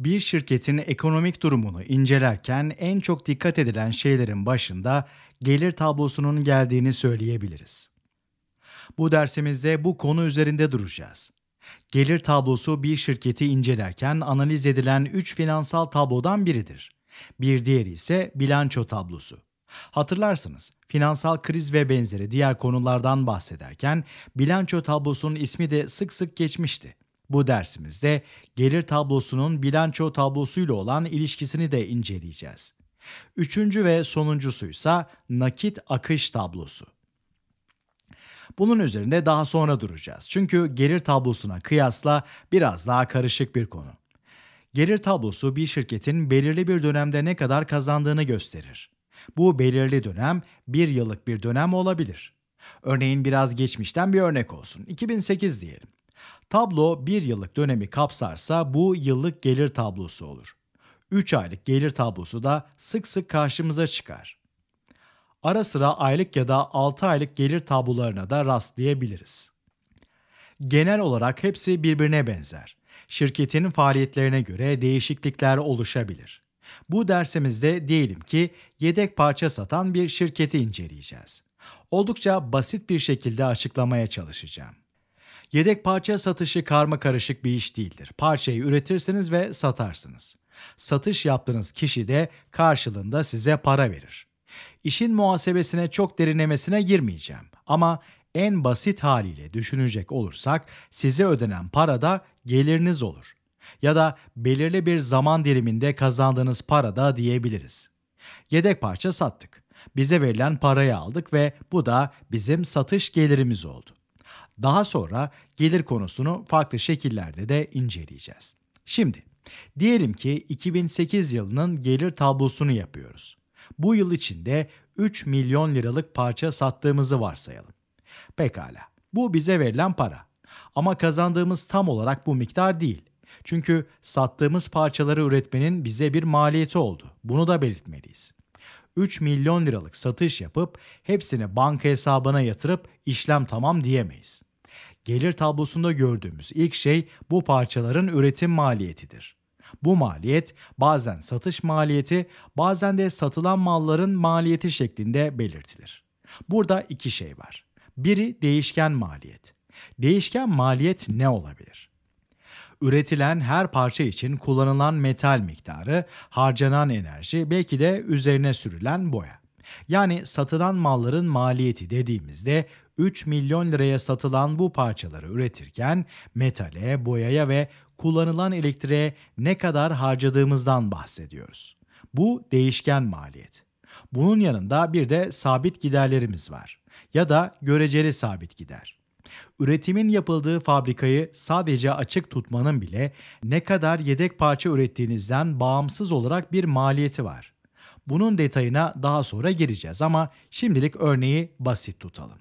bir şirketin ekonomik durumunu incelerken en çok dikkat edilen şeylerin başında gelir tablosunun geldiğini söyleyebiliriz. Bu dersimizde bu konu üzerinde duracağız. Gelir tablosu bir şirketi incelerken analiz edilen 3 finansal tablodan biridir. Bir diğeri ise bilanço tablosu. Hatırlarsınız, finansal kriz ve benzeri diğer konulardan bahsederken bilanço tablosunun ismi de sık sık geçmişti. Bu dersimizde gelir tablosunun bilanço tablosuyla olan ilişkisini de inceleyeceğiz. Üçüncü ve sonuncusu ise nakit akış tablosu. Bunun üzerinde daha sonra duracağız. Çünkü gelir tablosuna kıyasla biraz daha karışık bir konu. Gelir tablosu bir şirketin belirli bir dönemde ne kadar kazandığını gösterir. Bu belirli dönem bir yıllık bir dönem olabilir. Örneğin biraz geçmişten bir örnek olsun. 2008 diyelim. Tablo bir yıllık dönemi kapsarsa bu yıllık gelir tablosu olur. 3 aylık gelir tablosu da sık sık karşımıza çıkar. Ara sıra aylık ya da 6 aylık gelir tablolarına da rastlayabiliriz. Genel olarak hepsi birbirine benzer. Şirketin faaliyetlerine göre değişiklikler oluşabilir. Bu dersimizde diyelim ki yedek parça satan bir şirketi inceleyeceğiz. Oldukça basit bir şekilde açıklamaya çalışacağım. Yedek parça satışı karma karışık bir iş değildir. Parçayı üretirsiniz ve satarsınız. Satış yaptığınız kişi de karşılığında size para verir. İşin muhasebesine çok derinlemesine girmeyeceğim ama en basit haliyle düşünecek olursak size ödenen para da geliriniz olur ya da belirli bir zaman diliminde kazandığınız para da diyebiliriz. Yedek parça sattık. Bize verilen parayı aldık ve bu da bizim satış gelirimiz oldu. Daha sonra gelir konusunu farklı şekillerde de inceleyeceğiz. Şimdi diyelim ki 2008 yılının gelir tablosunu yapıyoruz. Bu yıl içinde 3 milyon liralık parça sattığımızı varsayalım. Pekala. Bu bize verilen para. Ama kazandığımız tam olarak bu miktar değil. Çünkü sattığımız parçaları üretmenin bize bir maliyeti oldu. Bunu da belirtmeliyiz. 3 milyon liralık satış yapıp hepsini banka hesabına yatırıp işlem tamam diyemeyiz gelir tablosunda gördüğümüz ilk şey bu parçaların üretim maliyetidir. Bu maliyet bazen satış maliyeti, bazen de satılan malların maliyeti şeklinde belirtilir. Burada iki şey var. Biri değişken maliyet. Değişken maliyet ne olabilir? Üretilen her parça için kullanılan metal miktarı, harcanan enerji, belki de üzerine sürülen boya. Yani satılan malların maliyeti dediğimizde 3 milyon liraya satılan bu parçaları üretirken metale, boyaya ve kullanılan elektriğe ne kadar harcadığımızdan bahsediyoruz. Bu değişken maliyet. Bunun yanında bir de sabit giderlerimiz var ya da göreceli sabit gider. Üretimin yapıldığı fabrikayı sadece açık tutmanın bile ne kadar yedek parça ürettiğinizden bağımsız olarak bir maliyeti var. Bunun detayına daha sonra gireceğiz ama şimdilik örneği basit tutalım.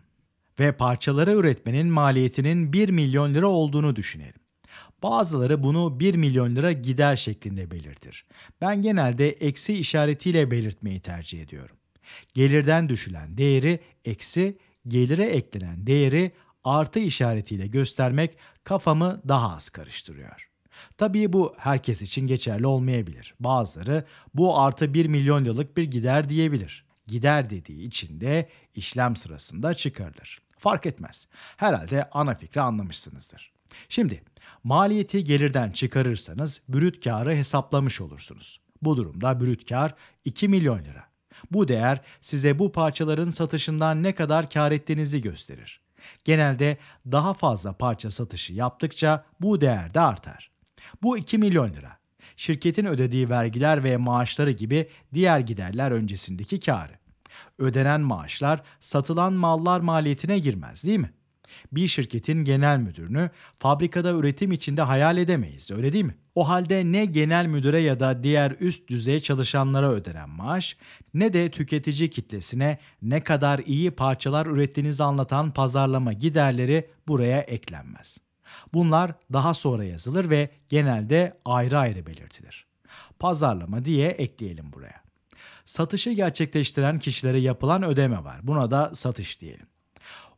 Ve parçaları üretmenin maliyetinin 1 milyon lira olduğunu düşünelim. Bazıları bunu 1 milyon lira gider şeklinde belirtir. Ben genelde eksi işaretiyle belirtmeyi tercih ediyorum. Gelirden düşülen değeri eksi, gelire eklenen değeri artı işaretiyle göstermek kafamı daha az karıştırıyor. Tabii bu herkes için geçerli olmayabilir. Bazıları bu artı 1 milyon yıllık bir gider diyebilir. Gider dediği için de işlem sırasında çıkarılır. Fark etmez. Herhalde ana fikri anlamışsınızdır. Şimdi maliyeti gelirden çıkarırsanız brüt karı hesaplamış olursunuz. Bu durumda brüt kar 2 milyon lira. Bu değer size bu parçaların satışından ne kadar kar ettiğinizi gösterir. Genelde daha fazla parça satışı yaptıkça bu değer de artar. Bu 2 milyon lira. Şirketin ödediği vergiler ve maaşları gibi diğer giderler öncesindeki karı. Ödenen maaşlar satılan mallar maliyetine girmez değil mi? Bir şirketin genel müdürünü fabrikada üretim içinde hayal edemeyiz öyle değil mi? O halde ne genel müdüre ya da diğer üst düzey çalışanlara ödenen maaş ne de tüketici kitlesine ne kadar iyi parçalar ürettiğinizi anlatan pazarlama giderleri buraya eklenmez. Bunlar daha sonra yazılır ve genelde ayrı ayrı belirtilir. Pazarlama diye ekleyelim buraya. Satışı gerçekleştiren kişilere yapılan ödeme var. Buna da satış diyelim.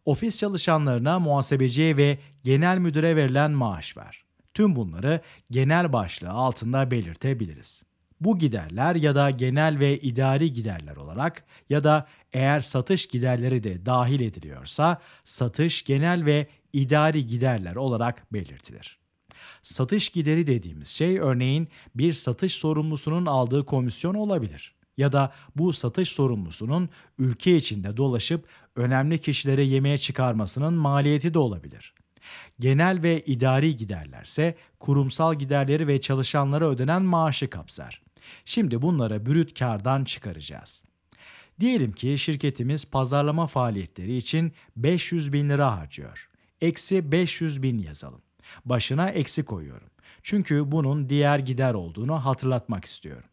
Ofis çalışanlarına, muhasebeciye ve genel müdüre verilen maaş var. Tüm bunları genel başlığı altında belirtebiliriz. Bu giderler ya da genel ve idari giderler olarak ya da eğer satış giderleri de dahil ediliyorsa satış genel ve idari giderler olarak belirtilir. Satış gideri dediğimiz şey örneğin bir satış sorumlusunun aldığı komisyon olabilir ya da bu satış sorumlusunun ülke içinde dolaşıp önemli kişilere yemeğe çıkarmasının maliyeti de olabilir. Genel ve idari giderlerse kurumsal giderleri ve çalışanlara ödenen maaşı kapsar. Şimdi bunlara brüt kardan çıkaracağız. Diyelim ki şirketimiz pazarlama faaliyetleri için 500 bin lira harcıyor eksi 500 bin yazalım. Başına eksi koyuyorum. Çünkü bunun diğer gider olduğunu hatırlatmak istiyorum.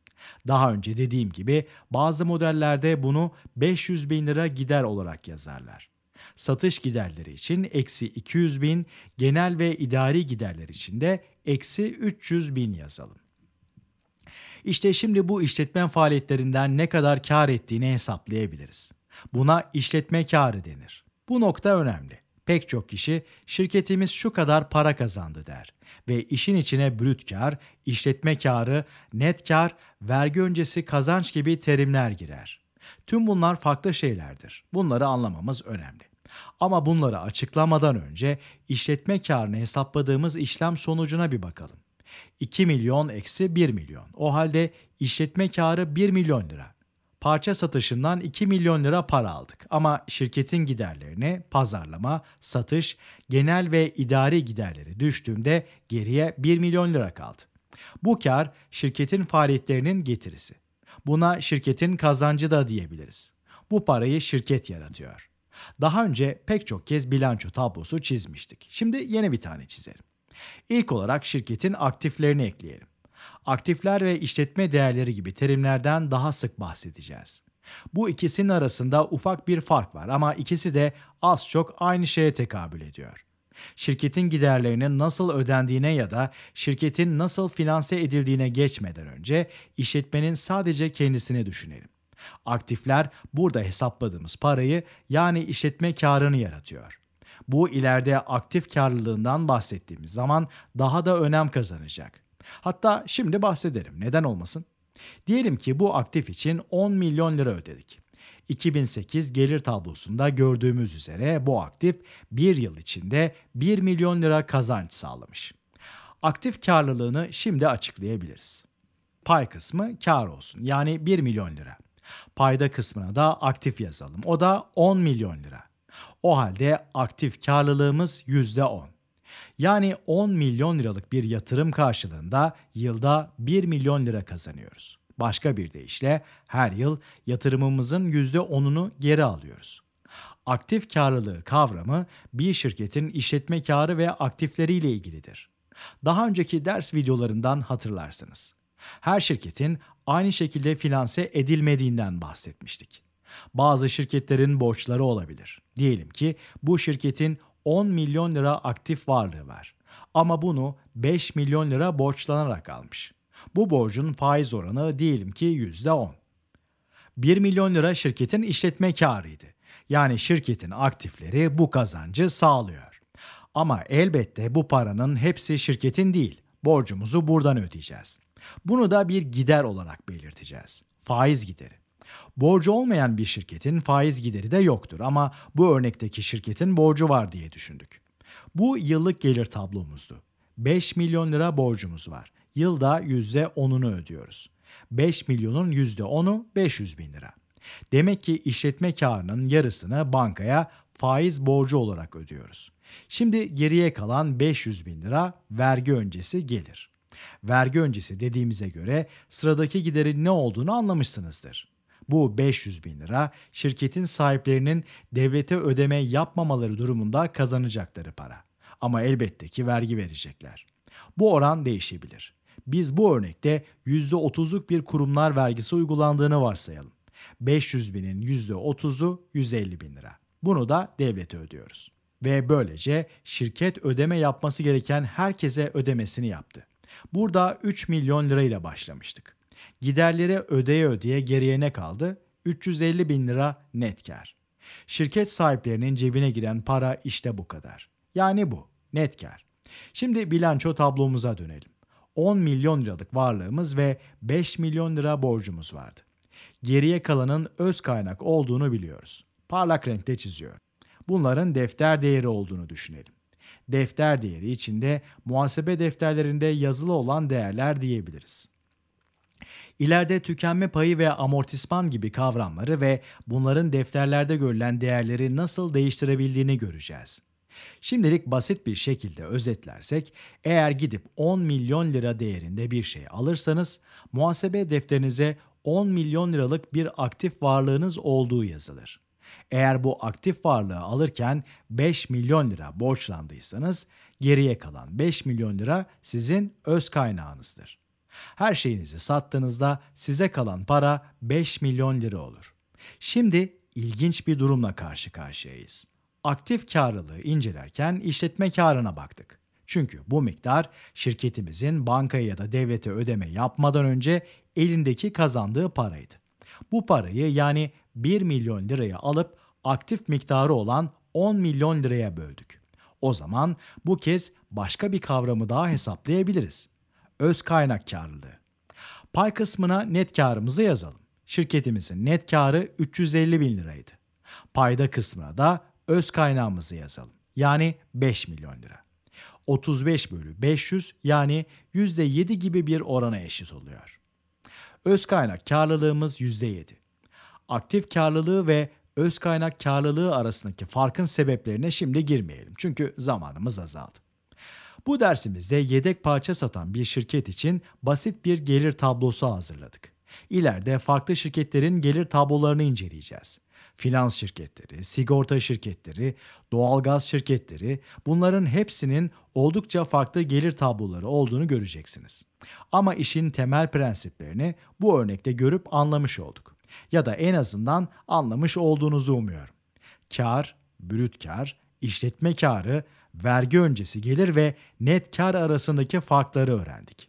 Daha önce dediğim gibi bazı modellerde bunu 500 bin lira gider olarak yazarlar. Satış giderleri için eksi 200 bin, genel ve idari giderler için de eksi 300 bin yazalım. İşte şimdi bu işletmen faaliyetlerinden ne kadar kar ettiğini hesaplayabiliriz. Buna işletme karı denir. Bu nokta önemli. Pek çok kişi şirketimiz şu kadar para kazandı der ve işin içine brüt kar, işletme karı, net kar, vergi öncesi kazanç gibi terimler girer. Tüm bunlar farklı şeylerdir. Bunları anlamamız önemli. Ama bunları açıklamadan önce işletme karını hesapladığımız işlem sonucuna bir bakalım. 2 milyon eksi 1 milyon. O halde işletme karı 1 milyon lira parça satışından 2 milyon lira para aldık ama şirketin giderlerini pazarlama, satış, genel ve idari giderleri düştüğünde geriye 1 milyon lira kaldı. Bu kar şirketin faaliyetlerinin getirisi. Buna şirketin kazancı da diyebiliriz. Bu parayı şirket yaratıyor. Daha önce pek çok kez bilanço tablosu çizmiştik. Şimdi yeni bir tane çizelim. İlk olarak şirketin aktiflerini ekleyelim aktifler ve işletme değerleri gibi terimlerden daha sık bahsedeceğiz. Bu ikisinin arasında ufak bir fark var ama ikisi de az çok aynı şeye tekabül ediyor. Şirketin giderlerinin nasıl ödendiğine ya da şirketin nasıl finanse edildiğine geçmeden önce işletmenin sadece kendisini düşünelim. Aktifler burada hesapladığımız parayı yani işletme karını yaratıyor. Bu ileride aktif karlılığından bahsettiğimiz zaman daha da önem kazanacak. Hatta şimdi bahsedelim. Neden olmasın? Diyelim ki bu aktif için 10 milyon lira ödedik. 2008 gelir tablosunda gördüğümüz üzere bu aktif bir yıl içinde 1 milyon lira kazanç sağlamış. Aktif karlılığını şimdi açıklayabiliriz. Pay kısmı kar olsun yani 1 milyon lira. Payda kısmına da aktif yazalım. O da 10 milyon lira. O halde aktif karlılığımız %10. Yani 10 milyon liralık bir yatırım karşılığında yılda 1 milyon lira kazanıyoruz. Başka bir deyişle her yıl yatırımımızın %10'unu geri alıyoruz. Aktif karlılığı kavramı bir şirketin işletme karı ve aktifleriyle ilgilidir. Daha önceki ders videolarından hatırlarsınız. Her şirketin aynı şekilde finanse edilmediğinden bahsetmiştik. Bazı şirketlerin borçları olabilir. Diyelim ki bu şirketin 10 milyon lira aktif varlığı var. Ama bunu 5 milyon lira borçlanarak almış. Bu borcun faiz oranı diyelim ki %10. 1 milyon lira şirketin işletme karıydı. Yani şirketin aktifleri bu kazancı sağlıyor. Ama elbette bu paranın hepsi şirketin değil. Borcumuzu buradan ödeyeceğiz. Bunu da bir gider olarak belirteceğiz. Faiz gideri. Borcu olmayan bir şirketin faiz gideri de yoktur ama bu örnekteki şirketin borcu var diye düşündük. Bu yıllık gelir tablomuzdu. 5 milyon lira borcumuz var. Yılda %10'unu ödüyoruz. 5 milyonun %10'u 500 bin lira. Demek ki işletme karının yarısını bankaya faiz borcu olarak ödüyoruz. Şimdi geriye kalan 500 bin lira vergi öncesi gelir. Vergi öncesi dediğimize göre sıradaki giderin ne olduğunu anlamışsınızdır. Bu 500 bin lira şirketin sahiplerinin devlete ödeme yapmamaları durumunda kazanacakları para. Ama elbette ki vergi verecekler. Bu oran değişebilir. Biz bu örnekte %30'luk bir kurumlar vergisi uygulandığını varsayalım. 500 binin %30'u 150 bin lira. Bunu da devlete ödüyoruz. Ve böylece şirket ödeme yapması gereken herkese ödemesini yaptı. Burada 3 milyon lirayla başlamıştık. Giderleri ödeye ödeye geriye ne kaldı? 350 bin lira net kar. Şirket sahiplerinin cebine giren para işte bu kadar. Yani bu, net kar. Şimdi bilanço tablomuza dönelim. 10 milyon liralık varlığımız ve 5 milyon lira borcumuz vardı. Geriye kalanın öz kaynak olduğunu biliyoruz. Parlak renkte çiziyorum. Bunların defter değeri olduğunu düşünelim. Defter değeri içinde muhasebe defterlerinde yazılı olan değerler diyebiliriz. İleride tükenme payı ve amortisman gibi kavramları ve bunların defterlerde görülen değerleri nasıl değiştirebildiğini göreceğiz. Şimdilik basit bir şekilde özetlersek, eğer gidip 10 milyon lira değerinde bir şey alırsanız, muhasebe defterinize 10 milyon liralık bir aktif varlığınız olduğu yazılır. Eğer bu aktif varlığı alırken 5 milyon lira borçlandıysanız, geriye kalan 5 milyon lira sizin öz kaynağınızdır. Her şeyinizi sattığınızda size kalan para 5 milyon lira olur. Şimdi ilginç bir durumla karşı karşıyayız. Aktif karlılığı incelerken işletme karına baktık. Çünkü bu miktar şirketimizin bankaya ya da devlete ödeme yapmadan önce elindeki kazandığı paraydı. Bu parayı yani 1 milyon liraya alıp aktif miktarı olan 10 milyon liraya böldük. O zaman bu kez başka bir kavramı daha hesaplayabiliriz öz kaynak karlılığı. Pay kısmına net karımızı yazalım. Şirketimizin net karı 350 bin liraydı. Payda kısmına da öz kaynağımızı yazalım. Yani 5 milyon lira. 35 bölü 500 yani %7 gibi bir orana eşit oluyor. Öz kaynak karlılığımız %7. Aktif karlılığı ve öz kaynak karlılığı arasındaki farkın sebeplerine şimdi girmeyelim. Çünkü zamanımız azaldı. Bu dersimizde yedek parça satan bir şirket için basit bir gelir tablosu hazırladık. İleride farklı şirketlerin gelir tablolarını inceleyeceğiz. Finans şirketleri, sigorta şirketleri, doğalgaz şirketleri bunların hepsinin oldukça farklı gelir tabloları olduğunu göreceksiniz. Ama işin temel prensiplerini bu örnekte görüp anlamış olduk. Ya da en azından anlamış olduğunuzu umuyorum. Kar, brüt kar, işletme karı, vergi öncesi gelir ve net kar arasındaki farkları öğrendik.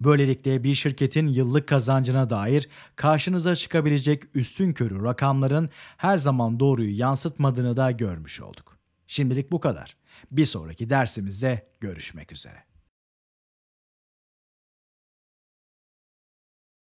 Böylelikle bir şirketin yıllık kazancına dair karşınıza çıkabilecek üstün körü rakamların her zaman doğruyu yansıtmadığını da görmüş olduk. Şimdilik bu kadar. Bir sonraki dersimizde görüşmek üzere.